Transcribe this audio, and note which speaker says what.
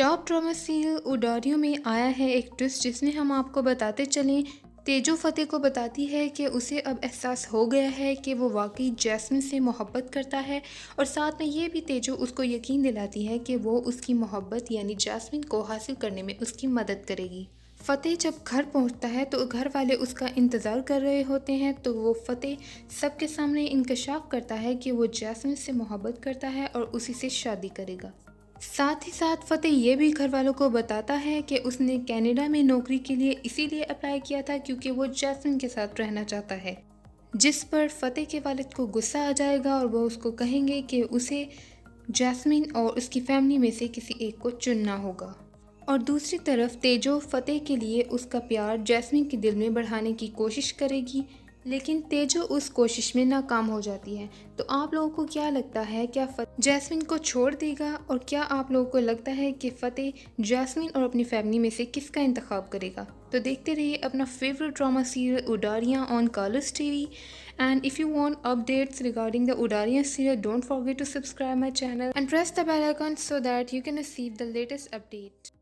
Speaker 1: top drama serial उडारियो में आया है एक ट्विस्ट जिसमें हम आपको बताते चलें तेजो फतेह को बताती है कि उसे अब एहसास हो गया है कि वो वाकई जैस्मिन से मोहब्बत करता है और साथ में ये भी तेजो उसको यकीन दिलाती है कि वो उसकी मोहब्बत यानी जैस्मिन को हासिल करने में उसकी मदद करेगी फ़तेह जब घर पहुंचता है तो घर वाले उसका इंतज़ार कर रहे होते हैं तो वो फ़तेह सबके सामने इंकशाफ करता है कि वो जैस्मिन से मोहब्बत करता है और उसी से शादी करेगा साथ ही साथ फतेह ये भी घर वालों को बताता है कि उसने कनाडा में नौकरी के लिए इसीलिए अप्लाई किया था क्योंकि वो जैसमिन के साथ रहना चाहता है जिस पर फतेह के वालिद को गुस्सा आ जाएगा और वह उसको कहेंगे कि उसे जैस्मिन और उसकी फैमिली में से किसी एक को चुनना होगा और दूसरी तरफ तेजो फतेह के लिए उसका प्यार जैस्मिन के दिल में बढ़ाने की कोशिश करेगी लेकिन तेजो उस कोशिश में नाकाम हो जाती है तो आप लोगों को क्या लगता है क्या जैस्मिन को छोड़ देगा और क्या आप लोगों को लगता है कि फ़तेह जैस्मिन और अपनी फैमिली में से किसका इंतखब करेगा तो देखते रहिए अपना favourite drama serial Udaariyaan on Colors TV and if you want updates regarding the Udaariyaan serial don't forget to subscribe my channel and press the bell icon so that you can receive the latest update